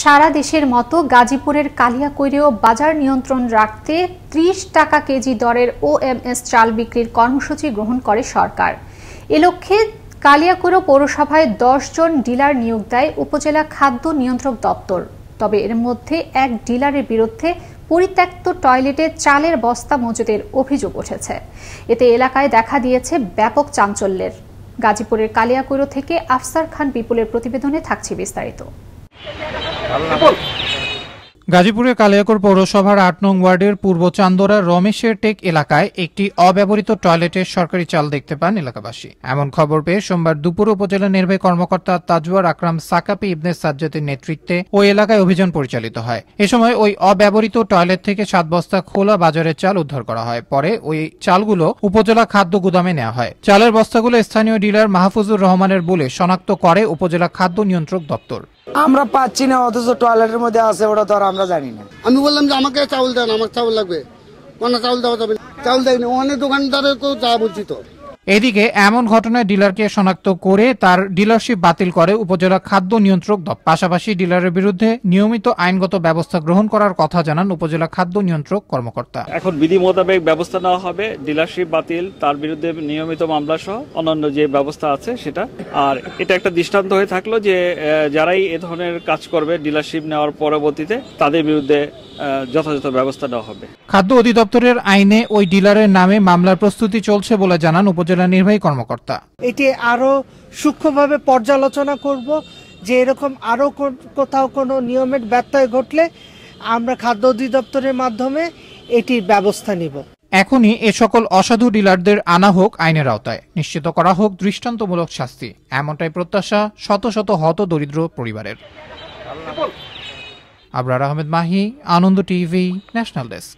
সারা দেশের মতো গাজীপুরের কালিয়াকৈরেও বাজার নিয়ন্ত্রণ রাখতে ত্রিশ টাকা কেজি দরের ওএমএস চাল বিক্রির কর্মসূচি গ্রহণ করে সরকার এ লক্ষ্যে কালিয়াকৈর পৌরসভায় জন ডিলার নিয়োগ দেয় উপজেলা খাদ্য নিয়ন্ত্রক দপ্তর তবে এর মধ্যে এক ডিলারের বিরুদ্ধে পরিত্যক্ত টয়লেটে চালের বস্তা মজুদের অভিযোগ উঠেছে এতে এলাকায় দেখা দিয়েছে ব্যাপক চাঞ্চল্যের গাজীপুরের কালিয়াকৈর থেকে আফসার খান বিপুলের প্রতিবেদনে থাকছে বিস্তারিত গাজীপুরের কালিয়াকর পৌরসভার আট নং ওয়ার্ডের পূর্ব চান্দোরা রমেশের টেক এলাকায় একটি অব্যবহৃত টয়লেটের সরকারি চাল দেখতে পান এলাকাবাসী এমন খবর পেয়ে সোমবার দুপুর উপজেলা নির্বাহী কর্মকর্তা তাজওয়ার আকরাম সাকাপি ইবনে সাজ্জাদের নেতৃত্বে ওই এলাকায় অভিযান পরিচালিত হয় এ সময় ওই অব্যবহৃত টয়লেট থেকে সাত বস্তা খোলা বাজারের চাল উদ্ধার করা হয় পরে ওই চালগুলো উপজেলা খাদ্য গুদামে নেওয়া হয় চালের বস্তাগুলো স্থানীয় ডিলার মাহফুজুর রহমানের বলে শনাক্ত করে উপজেলা খাদ্য নিয়ন্ত্রক দপ্তর আমরা পাচ্ছি না অথচ টয়লেটের মধ্যে আছে ওটা তো আর আমরা জানি না আমি বললাম যে আমাকে চাউল দেন আমার চাউল লাগবে কোন চাউল দেওয়া যাবে চাউল দেয়নি ওখানে দোকানদারের তো যা বলছি তো এদিকে এমন ঘটনায় ডিলারকে শনাক্ত করে তার ডিলারশিপ বাতিল করে উপজেলা খাদ্য নিয়ন্ত্রক দপ্তর পাশাপাশি ডিলারের বিরুদ্ধে নিয়মিত আইনগত ব্যবস্থা গ্রহণ করার কথা জানান উপজেলা খাদ্য নিয়ন্ত্রক কর্মকর্তা এখন বিধি মোতাবেক ব্যবস্থা নেওয়া হবে ডিলারশিপ বাতিল তার বিরুদ্ধে নিয়মিত মামলা সহ অন্যান্য যে ব্যবস্থা আছে সেটা আর এটা একটা দৃষ্টান্ত হয়ে থাকলো যে যারাই এ ধরনের কাজ করবে ডিলারশিপ নেওয়ার পরবর্তীতে তাদের বিরুদ্ধে যথাযথ ব্যবস্থা নেওয়া হবে খাদ্য অধিদপ্তরের আইনে ওই ডিলারের নামে মামলার প্রস্তুতি চলছে বলে জানান উপজেলা নির্বাহী কর্মকর্তা এটি আরও সূক্ষ্মভাবে পর্যালোচনা করব যে এরকম আরও কোথাও কোনো নিয়মের ব্যত্যয় ঘটলে আমরা খাদ্য অধিদপ্তরের মাধ্যমে এটির ব্যবস্থা নিব এখনই এ সকল অসাধু ডিলারদের আনা হোক আইনের আওতায় নিশ্চিত করা হোক দৃষ্টান্তমূলক শাস্তি এমনটাই প্রত্যাশা শত শত হত দরিদ্র পরিবারের Abrar Ahmed Mahi Ananda TV national desk